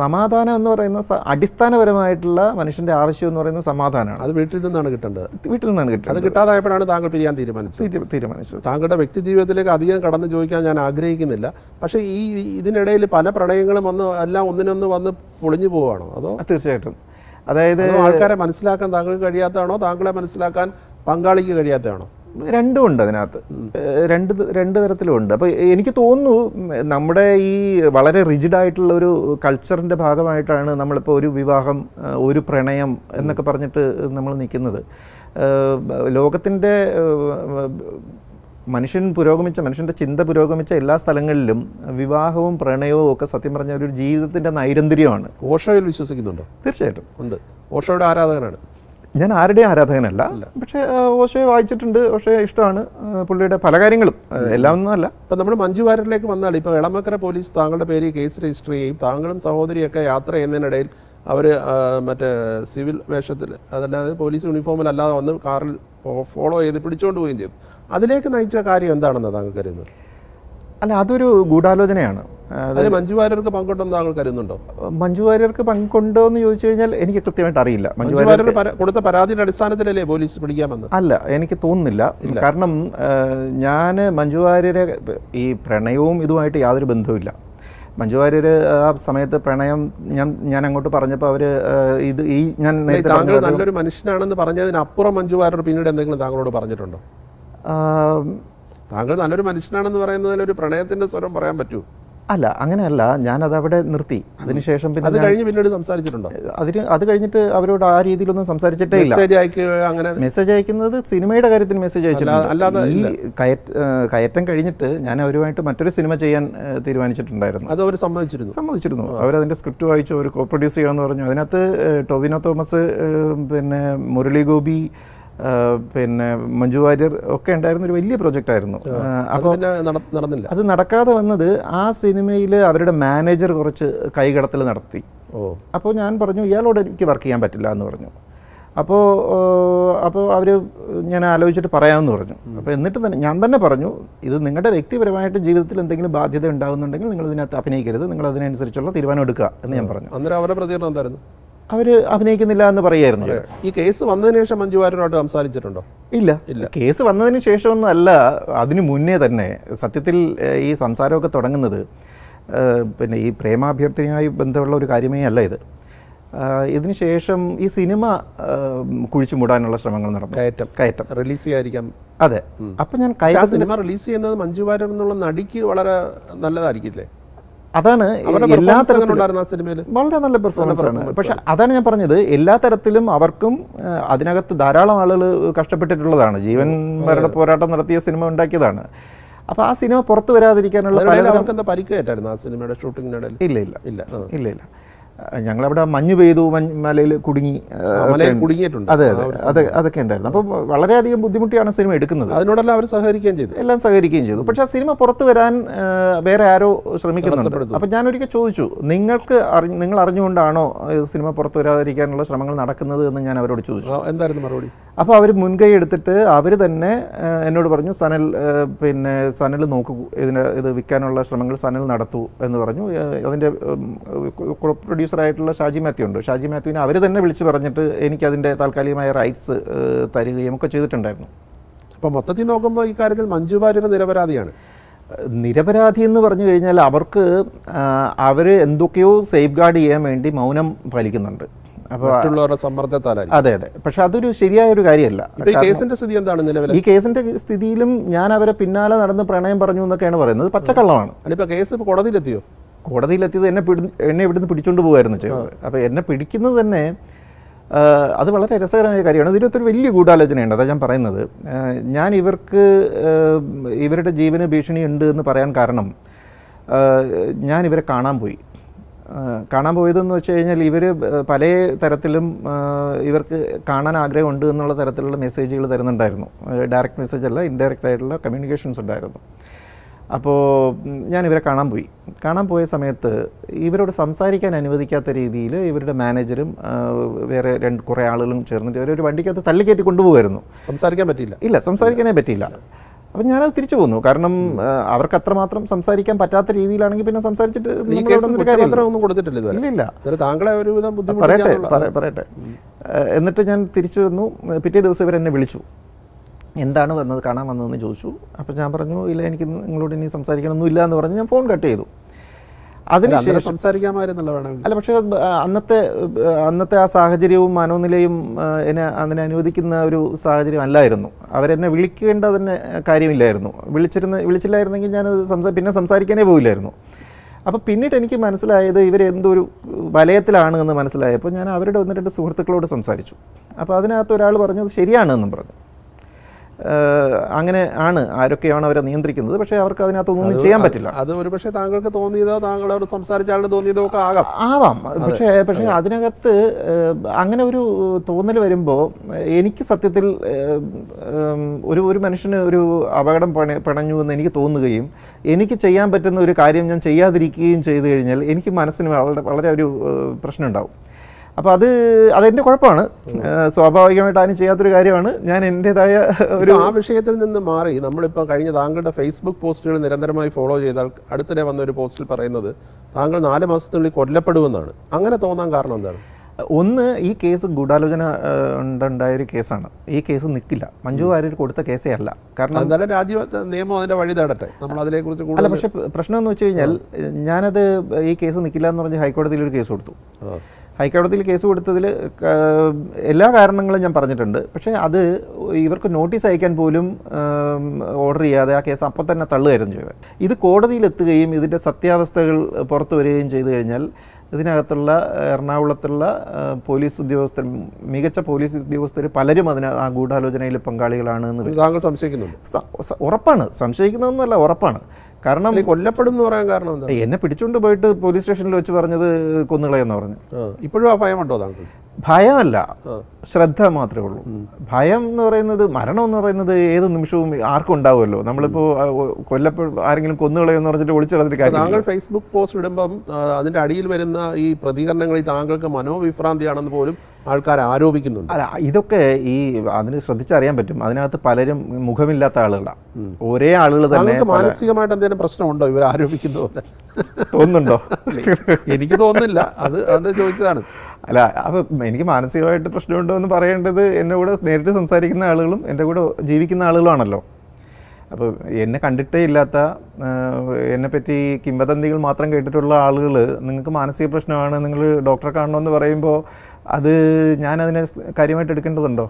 സമാധാനം എന്ന് പറയുന്ന അടിസ്ഥാനപരമായിട്ടുള്ള മനുഷ്യന്റെ ആവശ്യം എന്ന് പറയുന്നത് സമാധാനമാണ് അത് വീട്ടിൽ നിന്നാണ് കിട്ടേണ്ടത് വീട്ടിൽ നിന്നാണ് കിട്ടുന്നത് അത് കിട്ടാതായപ്പോഴാണ് താങ്കൾ പിരിയാൻ തീരുമാനിച്ചത് തീരുമാനിച്ചത് താങ്കളുടെ വ്യക്തി ജീവിതത്തിലേക്ക് അധികം കടന്നു ചോദിക്കാൻ ഞാൻ ആഗ്രഹിക്കുന്നില്ല പക്ഷേ ഈ ഇതിനിടയിൽ പല പ്രണയങ്ങളും വന്ന് എല്ലാം ഒന്നിനൊന്ന് വന്ന് പൊളിഞ്ഞു പോവുകയാണോ അതോ തീർച്ചയായിട്ടും അതായത് ആൾക്കാരെ മനസ്സിലാക്കാൻ താങ്കൾക്ക് കഴിയാത്തതാണോ താങ്കളെ മനസ്സിലാക്കാൻ പങ്കാളിക്ക് കഴിയാത്തതാണോ രണ്ടും ഉണ്ട് അതിനകത്ത് രണ്ട് രണ്ട് തരത്തിലുമുണ്ട് അപ്പോൾ എനിക്ക് തോന്നുന്നു നമ്മുടെ ഈ വളരെ റിജിഡ് ആയിട്ടുള്ള ഒരു കൾച്ചറിൻ്റെ ഭാഗമായിട്ടാണ് നമ്മളിപ്പോൾ ഒരു വിവാഹം ഒരു പ്രണയം എന്നൊക്കെ പറഞ്ഞിട്ട് നമ്മൾ നിൽക്കുന്നത് ലോകത്തിൻ്റെ മനുഷ്യൻ പുരോഗമിച്ച മനുഷ്യൻ്റെ ചിന്ത പുരോഗമിച്ച എല്ലാ സ്ഥലങ്ങളിലും വിവാഹവും പ്രണയവും ഒക്കെ സത്യം പറഞ്ഞ ഒരു ജീവിതത്തിൻ്റെ നൈരന്തര്യമാണ് ഓഷോയിൽ വിശ്വസിക്കുന്നുണ്ടോ തീർച്ചയായിട്ടും ഉണ്ട് ഓഷോയുടെ ആരാധകനാണ് ഞാൻ ആരുടെയും ആരാധകനല്ല പക്ഷേ ഓശോയെ വായിച്ചിട്ടുണ്ട് പക്ഷേ ഇഷ്ടമാണ് പുള്ളിയുടെ പല കാര്യങ്ങളും എല്ലാം ഒന്നുമല്ല അപ്പം നമ്മൾ മഞ്ജുവാരനിലേക്ക് വന്നാൽ ഇപ്പോൾ ഇളമക്കര പോലീസ് താങ്കളുടെ പേര് കേസ് രജിസ്റ്റർ ചെയ്യും താങ്കളും സഹോദരിയൊക്കെ യാത്ര ചെയ്യുന്നതിനിടയിൽ അവർ മറ്റേ സിവിൽ വേഷത്തിൽ അതല്ലാതെ പോലീസ് യൂണിഫോമിൽ അല്ലാതെ വന്ന് കാറിൽ ഫോളോ ചെയ്ത് പിടിച്ചുകൊണ്ട് പോവുകയും ചെയ്തു അതിലേക്ക് നയിച്ച കാര്യം എന്താണെന്നാണ് താങ്കൾ കരുതുന്നത് അല്ല അതൊരു ഗൂഢാലോചനയാണ് മഞ്ജു വാര്യർക്ക് പങ്കുണ്ടെന്ന് താങ്കൾ കരുതുന്നുണ്ടോ മഞ്ജു വാര്യർക്ക് പങ്കുണ്ടോ എന്ന് ചോദിച്ചു കഴിഞ്ഞാൽ എനിക്ക് കൃത്യമായിട്ട് അറിയില്ല മഞ്ജു വാര്യർ കൊടുത്ത പരാതിയുടെ അടിസ്ഥാനത്തിലല്ലേ പോലീസ് പിടിക്കാമെന്ന് അല്ല എനിക്ക് തോന്നുന്നില്ല കാരണം ഞാൻ മഞ്ജു വാര്യരെ ഈ പ്രണയവും ഇതുമായിട്ട് യാതൊരു ബന്ധവുമില്ല മഞ്ജു വാര്യർ ആ സമയത്ത് പ്രണയം ഞാൻ ഞാൻ അങ്ങോട്ട് പറഞ്ഞപ്പോൾ അവർ ഇത് ഈ ഞാൻ താങ്കൾ നല്ലൊരു മനുഷ്യനാണെന്ന് പറഞ്ഞതിനപ്പുറം മഞ്ജു വാര്യർ പിന്നീട് എന്തെങ്കിലും താങ്കളോട് പറഞ്ഞിട്ടുണ്ടോ താങ്കൾ നല്ലൊരു മനുഷ്യനാണെന്ന് പറയുന്നതിൽ ഒരു പ്രണയത്തിന്റെ സ്വരം പറയാൻ പറ്റൂ അല്ല അങ്ങനെയല്ല ഞാനത് അവിടെ നിർത്തി അതിനുശേഷം പിന്നെ അത് കഴിഞ്ഞ് പിന്നീട് സംസാരിച്ചിട്ടുണ്ടോ അതിന് അത് കഴിഞ്ഞിട്ട് അവരോട് ആ രീതിയിലൊന്നും സംസാരിച്ചിട്ടേ ഇല്ല മെസ്സേജ് അയക്കുക അങ്ങനെ മെസ്സേജ് അയക്കുന്നത് സിനിമയുടെ കാര്യത്തിൽ മെസ്സേജ് അല്ലാതെ ഈ കയറ്റം കഴിഞ്ഞിട്ട് ഞാൻ അവരുമായിട്ട് മറ്റൊരു സിനിമ ചെയ്യാൻ തീരുമാനിച്ചിട്ടുണ്ടായിരുന്നു അത് അവർ സമ്മതിച്ചിരുന്നു സമ്മതിച്ചിരുന്നു അതിന്റെ സ്ക്രിപ്റ്റ് വായിച്ചു അവർ കോ പ്രൊഡ്യൂസ് ചെയ്യാന്ന് പറഞ്ഞു അതിനകത്ത് ടൊവിനോ തോമസ് പിന്നെ മുരളി ഗോപി പിന്നെ മഞ്ജു വാര്യർ ഒക്കെ ഉണ്ടായിരുന്ന ഒരു വലിയ പ്രൊജക്റ്റായിരുന്നു അപ്പോൾ നടന്നില്ല അത് നടക്കാതെ വന്നത് ആ സിനിമയിൽ അവരുടെ മാനേജർ കുറച്ച് കൈകടത്തിൽ നടത്തി ഓ അപ്പോൾ ഞാൻ പറഞ്ഞു ഇയാളോട് എനിക്ക് വർക്ക് ചെയ്യാൻ പറ്റില്ല എന്ന് പറഞ്ഞു അപ്പോൾ അപ്പോൾ അവർ ഞാൻ ആലോചിച്ചിട്ട് പറയാമെന്ന് പറഞ്ഞു അപ്പോൾ എന്നിട്ട് തന്നെ ഞാൻ തന്നെ പറഞ്ഞു ഇത് നിങ്ങളുടെ വ്യക്തിപരമായിട്ട് ജീവിതത്തിൽ എന്തെങ്കിലും ബാധ്യത ഉണ്ടാകുന്നുണ്ടെങ്കിൽ നിങ്ങൾ ഇതിനകത്ത് അഭിനയിക്കരുത് നിങ്ങൾ അതിനനുസരിച്ചുള്ള തീരുമാനം എടുക്കുക എന്ന് ഞാൻ പറഞ്ഞു അന്നേരം അവരുടെ പ്രതികരണം എന്തായിരുന്നു അവർ അഭിനയിക്കുന്നില്ല എന്ന് പറയായിരുന്നു ഈ കേസ് വന്നതിന് ശേഷം മഞ്ജു വാര്യരോട് സംസാരിച്ചിട്ടുണ്ടോ ഇല്ല ഇല്ല കേസ് വന്നതിന് ശേഷമൊന്നും അല്ല അതിനു മുന്നേ തന്നെ സത്യത്തിൽ ഈ സംസാരമൊക്കെ തുടങ്ങുന്നത് പിന്നെ ഈ പ്രേമാഭ്യർത്ഥനയുമായി ബന്ധമുള്ള ഒരു കാര്യമേ അല്ല ഇത് ഇതിനുശേഷം ഈ സിനിമ കുഴിച്ചു മൂടാനുള്ള ശ്രമങ്ങൾ നടന്നു കയറ്റം കയറ്റം റിലീസ് ചെയ്യാതിരിക്കാം അതെ അപ്പം ഞാൻ സിനിമ റിലീസ് ചെയ്യുന്നത് മഞ്ജു വാര്യർ എന്നുള്ള നടിക്ക് വളരെ നല്ലതായിരിക്കില്ലേ അതാണ് എല്ലാ തരത്തിലും വളരെ നല്ല പെർഫോമൻസ് ആണ് പക്ഷെ അതാണ് ഞാൻ പറഞ്ഞത് എല്ലാ തരത്തിലും അവർക്കും അതിനകത്ത് ധാരാളം ആളുകൾ കഷ്ടപ്പെട്ടിട്ടുള്ളതാണ് ജീവൻ മരണ പോരാട്ടം നടത്തിയ സിനിമ ഉണ്ടാക്കിയതാണ് അപ്പൊ ആ സിനിമ പുറത്തു വരാതിരിക്കാനുള്ള ആ സിനിമയുടെ ഇല്ല ഇല്ല ഇല്ല ഇല്ല ഇല്ല ഞങ്ങളവിടെ മഞ്ഞ് പെയ്തു മലയിൽ കുടുങ്ങി കുടുങ്ങിയിട്ടുണ്ട് അതെ അതെ അതൊക്കെ ഉണ്ടായിരുന്നു അപ്പോൾ വളരെയധികം ബുദ്ധിമുട്ടിയാണ് സിനിമ എടുക്കുന്നത് അതിനോടെല്ലാം അവർ സഹകരിക്കുകയും ചെയ്തു എല്ലാം സഹകരിക്കുകയും ചെയ്തു പക്ഷേ ആ സിനിമ പുറത്തു വരാൻ വേറെ ആരോ ശ്രമിക്കുന്നുണ്ട് അപ്പോൾ ഞാനൊരിക്കൽ ചോദിച്ചു നിങ്ങൾക്ക് അറിഞ്ഞ് നിങ്ങൾ അറിഞ്ഞുകൊണ്ടാണോ സിനിമ പുറത്തു വരാതിരിക്കാനുള്ള ശ്രമങ്ങൾ നടക്കുന്നത് എന്ന് ഞാൻ അവരോട് ചോദിച്ചു എന്തായിരുന്നു മറുപടി അപ്പോൾ അവർ മുൻകൈ എടുത്തിട്ട് അവർ തന്നെ എന്നോട് പറഞ്ഞു സനൽ പിന്നെ സനൽ നോക്കൂ ഇതിന് ഇത് വിൽക്കാനുള്ള ശ്രമങ്ങൾ സനൽ നടത്തൂ എന്ന് പറഞ്ഞു അതിൻ്റെ പ്രൊഡ്യൂസറായിട്ടുള്ള ഷാജി മാത്യു ഉണ്ട് ഷാജി മാത്യുവിനെ അവർ തന്നെ വിളിച്ച് പറഞ്ഞിട്ട് എനിക്കതിൻ്റെ താൽക്കാലികമായ റൈറ്റ്സ് തരികയും ഒക്കെ ചെയ്തിട്ടുണ്ടായിരുന്നു അപ്പോൾ മൊത്തത്തിൽ നോക്കുമ്പോൾ ഈ കാര്യത്തിൽ മഞ്ജു വാര്യർ നിരപരാധിയാണ് നിരപരാധി എന്ന് പറഞ്ഞു കഴിഞ്ഞാൽ അവർക്ക് അവർ എന്തൊക്കെയോ സേഫ് ഗാർഡ് ചെയ്യാൻ വേണ്ടി മൗനം പാലിക്കുന്നുണ്ട് മറ്റുള്ളവരുടെ അതെ അതെ പക്ഷെ അതൊരു ശരിയായ ഒരു കാര്യമല്ല കേസിന്റെ സ്ഥിതി എന്താണ് ഈ കേസിന്റെ സ്ഥിതിയിലും ഞാൻ അവരെ പിന്നാലെ നടന്ന് പ്രണയം പറഞ്ഞു എന്നൊക്കെയാണ് പറയുന്നത് പച്ചക്കള്ളമാണ് കേസ് കോടതിയിലെത്തിയോ കോടതിയിലെത്തിയത് എന്നെ പിടി എന്നെ ഇവിടുന്ന് പിടിച്ചുകൊണ്ട് പോകുമായിരുന്നു ചെയ്യുന്നത് അപ്പോൾ എന്നെ പിടിക്കുന്നത് തന്നെ അത് വളരെ രസകരമായ കാര്യമാണ് ഇതിനകത്തൊരു വലിയ ഗൂഢാലോചനയുണ്ട് അതാണ് ഞാൻ പറയുന്നത് ഞാൻ ഇവർക്ക് ഇവരുടെ ജീവന് ഭീഷണി ഉണ്ട് എന്ന് പറയാൻ കാരണം ഞാൻ ഇവരെ കാണാൻ പോയി കാണാൻ പോയതെന്ന് വെച്ച് കഴിഞ്ഞാൽ ഇവർ പല തരത്തിലും ഇവർക്ക് കാണാൻ ആഗ്രഹമുണ്ട് എന്നുള്ള തരത്തിലുള്ള മെസ്സേജുകൾ തരുന്നുണ്ടായിരുന്നു ഡയറക്റ്റ് മെസ്സേജ് അല്ല ഇൻഡയറക്റ്റ് ആയിട്ടുള്ള കമ്മ്യൂണിക്കേഷൻസ് ഉണ്ടായിരുന്നു അപ്പോൾ ഞാൻ ഇവരെ കാണാൻ പോയി കാണാൻ പോയ സമയത്ത് ഇവരോട് സംസാരിക്കാൻ അനുവദിക്കാത്ത രീതിയിൽ ഇവരുടെ മാനേജറും വേറെ രണ്ട് കുറേ ആളുകളും ചേർന്നിട്ട് ഇവരെ ഒരു വണ്ടിക്കകത്ത് തള്ളിക്കയറ്റി കൊണ്ടുപോകുമായിരുന്നു സംസാരിക്കാൻ പറ്റില്ല ഇല്ല സംസാരിക്കാനേ പറ്റിയില്ല അപ്പം ഞാനത് തിരിച്ചു പോന്നു കാരണം അവർക്ക് അത്രമാത്രം സംസാരിക്കാൻ പറ്റാത്ത രീതിയിലാണെങ്കിൽ പിന്നെ സംസാരിച്ചിട്ട് ഒന്നും കൊടുത്തിട്ടില്ല ഇല്ല താങ്കളെ ഒരുവിധം പറയട്ടെ പറയട്ടെ എന്നിട്ട് ഞാൻ തിരിച്ചു വന്നു പിറ്റേ ദിവസം ഇവരെന്നെ വിളിച്ചു എന്താണ് വന്നത് കാണാൻ വന്നതെന്ന് ചോദിച്ചു അപ്പോൾ ഞാൻ പറഞ്ഞു ഇല്ല എനിക്ക് നിങ്ങളോട് ഇനി സംസാരിക്കണമൊന്നും ഇല്ല എന്ന് പറഞ്ഞ് ഞാൻ ഫോൺ കട്ട് ചെയ്തു അതിന് സംസാരിക്കാമായിരുന്നല്ലോ അല്ല പക്ഷേ അന്നത്തെ അന്നത്തെ ആ സാഹചര്യവും മനോനിലയും എന്നെ അതിനെ അനുവദിക്കുന്ന ഒരു സാഹചര്യം അല്ലായിരുന്നു അവരെന്നെ വിളിക്കേണ്ടതിന് കാര്യമില്ലായിരുന്നു വിളിച്ചിരുന്ന വിളിച്ചില്ലായിരുന്നെങ്കിൽ ഞാൻ സംസാ പിന്നെ സംസാരിക്കാനേ പോയില്ലായിരുന്നു അപ്പോൾ പിന്നീട് എനിക്ക് മനസ്സിലായത് ഇവരെന്തൊരു വലയത്തിലാണ് എന്ന് മനസ്സിലായപ്പോൾ ഞാൻ അവരുടെ ഒന്ന് രണ്ട് സുഹൃത്തുക്കളോട് സംസാരിച്ചു അപ്പോൾ അതിനകത്ത് ഒരാൾ പറഞ്ഞു അത് ശരിയാണെന്നും പറഞ്ഞു അങ്ങനെ ആണ് ആരൊക്കെയാണ് അവരെ നിയന്ത്രിക്കുന്നത് പക്ഷേ അവർക്ക് ഒന്നും ചെയ്യാൻ പറ്റില്ല അത് ഒരു പക്ഷേ താങ്കൾക്ക് തോന്നിയതോ താങ്കളോട് സംസാരിച്ചാലും തോന്നിയതോ ഒക്കെ ആകാം ആവാം പക്ഷേ പക്ഷേ അതിനകത്ത് അങ്ങനെ ഒരു തോന്നൽ വരുമ്പോൾ എനിക്ക് സത്യത്തിൽ ഒരു ഒരു മനുഷ്യന് ഒരു അപകടം പണി പിണഞ്ഞു എന്ന് എനിക്ക് തോന്നുകയും എനിക്ക് ചെയ്യാൻ പറ്റുന്ന ഒരു കാര്യം ഞാൻ ചെയ്യാതിരിക്കുകയും ചെയ്തു കഴിഞ്ഞാൽ എനിക്ക് മനസ്സിന് വളരെ വളരെ ഒരു പ്രശ്നമുണ്ടാവും അപ്പോൾ അത് അതെൻ്റെ കുഴപ്പമാണ് സ്വാഭാവികമായിട്ട് ആരും ചെയ്യാത്തൊരു കാര്യമാണ് ഞാൻ എൻ്റെതായ ഒരു ആ വിഷയത്തിൽ നിന്ന് മാറി നമ്മളിപ്പോൾ കഴിഞ്ഞ താങ്കളുടെ ഫേസ്ബുക്ക് പോസ്റ്റുകൾ നിരന്തരമായി ഫോളോ ചെയ്താൽ അടുത്തിടെ വന്ന ഒരു പോസ്റ്റിൽ പറയുന്നത് താങ്കൾ നാല് മാസത്തിനുള്ളിൽ കൊല്ലപ്പെടുമെന്നാണ് അങ്ങനെ തോന്നാൻ കാരണം എന്താണ് ഒന്ന് ഈ കേസ് ഗൂഢാലോചന ഉണ്ടായൊരു കേസാണ് ഈ കേസ് നിൽക്കില്ല മഞ്ജു വാര്യർ കൊടുത്ത കേസേ അല്ല കാരണം എന്തായാലും രാജ്യ നിയമം അതിൻ്റെ വഴി തേടട്ടെ നമ്മൾ അതിനെക്കുറിച്ച് അല്ല പക്ഷേ പ്രശ്നം എന്ന് വെച്ച് കഴിഞ്ഞാൽ ഞാനത് ഈ കേസ് നിൽക്കില്ല എന്ന് പറഞ്ഞ് ഹൈക്കോടതിയിൽ ഒരു കേസ് കൊടുത്തു ഹൈക്കോടതിയിൽ കേസ് കൊടുത്തതിൽ എല്ലാ കാരണങ്ങളും ഞാൻ പറഞ്ഞിട്ടുണ്ട് പക്ഷേ അത് ഇവർക്ക് നോട്ടീസ് അയക്കാൻ പോലും ഓർഡർ ചെയ്യാതെ ആ കേസ് അപ്പോൾ തന്നെ തള്ളുകയായിരുന്നു ചെയ്യുക ഇത് കോടതിയിലെത്തുകയും ഇതിൻ്റെ സത്യാവസ്ഥകൾ പുറത്തു വരികയും ചെയ്തു കഴിഞ്ഞാൽ ഇതിനകത്തുള്ള എറണാകുളത്തുള്ള പോലീസ് ഉദ്യോഗസ്ഥർ മികച്ച പോലീസ് ഉദ്യോഗസ്ഥർ പലരും അതിന് ആ ഗൂഢാലോചനയിൽ പങ്കാളികളാണ് എന്ന് താങ്കൾ സംശയിക്കുന്നു ഉറപ്പാണ് സംശയിക്കുന്നതെന്നല്ല ഉറപ്പാണ് കാരണം കൊല്ലപ്പെടും എന്ന് പറയാൻ കാരണം എന്നെ പിടിച്ചുകൊണ്ട് പോയിട്ട് പോലീസ് സ്റ്റേഷനിൽ വെച്ച് പറഞ്ഞത് കൊന്നുകളയെന്ന് പറഞ്ഞു ഇപ്പോഴും ആ ഭയമുണ്ടോ താങ്കൾ ഭയമല്ല ശ്രദ്ധ മാത്രമേ ഉള്ളൂ ഭയം എന്ന് പറയുന്നത് മരണം എന്ന് പറയുന്നത് ഏത് നിമിഷവും ആർക്കും ഉണ്ടാവുമല്ലോ നമ്മളിപ്പോ കൊല്ലപ്പെ ആരെങ്കിലും എന്ന് പറഞ്ഞിട്ട് ഒളിച്ചിടത്തിട്ട് കാര്യം താങ്കൾ ഫേസ്ബുക്ക് പോസ്റ്റ് ഇടുമ്പം അതിന്റെ അടിയിൽ വരുന്ന ഈ പ്രതികരണങ്ങളിൽ താങ്കൾക്ക് മനോവിഭ്രാന്തിയാണെന്ന് പോലും ആൾക്കാർ ആരോപിക്കുന്നുണ്ട് അല്ല ഇതൊക്കെ ഈ അതിന് ശ്രദ്ധിച്ചറിയാൻ പറ്റും അതിനകത്ത് പലരും മുഖമില്ലാത്ത ആളുകളാണ് ഒരേ ആളുകൾ തന്നെ മാനസികമായിട്ട് എന്തെങ്കിലും പ്രശ്നമുണ്ടോ ഇവർ ആരോപിക്കുന്ന തോന്നുന്നുണ്ടോ എനിക്ക് തോന്നുന്നില്ല അത് അതിൻ്റെ ചോദിച്ചതാണ് അല്ല അപ്പം എനിക്ക് മാനസികമായിട്ട് പ്രശ്നമുണ്ടോ എന്ന് പറയേണ്ടത് എൻ്റെ കൂടെ നേരിട്ട് സംസാരിക്കുന്ന ആളുകളും എൻ്റെ കൂടെ ജീവിക്കുന്ന ആളുകളാണല്ലോ അപ്പോൾ എന്നെ കണ്ടിട്ടേ ഇല്ലാത്ത എന്നെപ്പറ്റി കിംവദന്തികൾ മാത്രം കേട്ടിട്ടുള്ള ആളുകൾ നിങ്ങൾക്ക് മാനസിക പ്രശ്നമാണ് നിങ്ങൾ ഡോക്ടറെ കാണണമെന്ന് പറയുമ്പോൾ അത് ഞാനതിനെ കാര്യമായിട്ട് എടുക്കേണ്ടതുണ്ടോ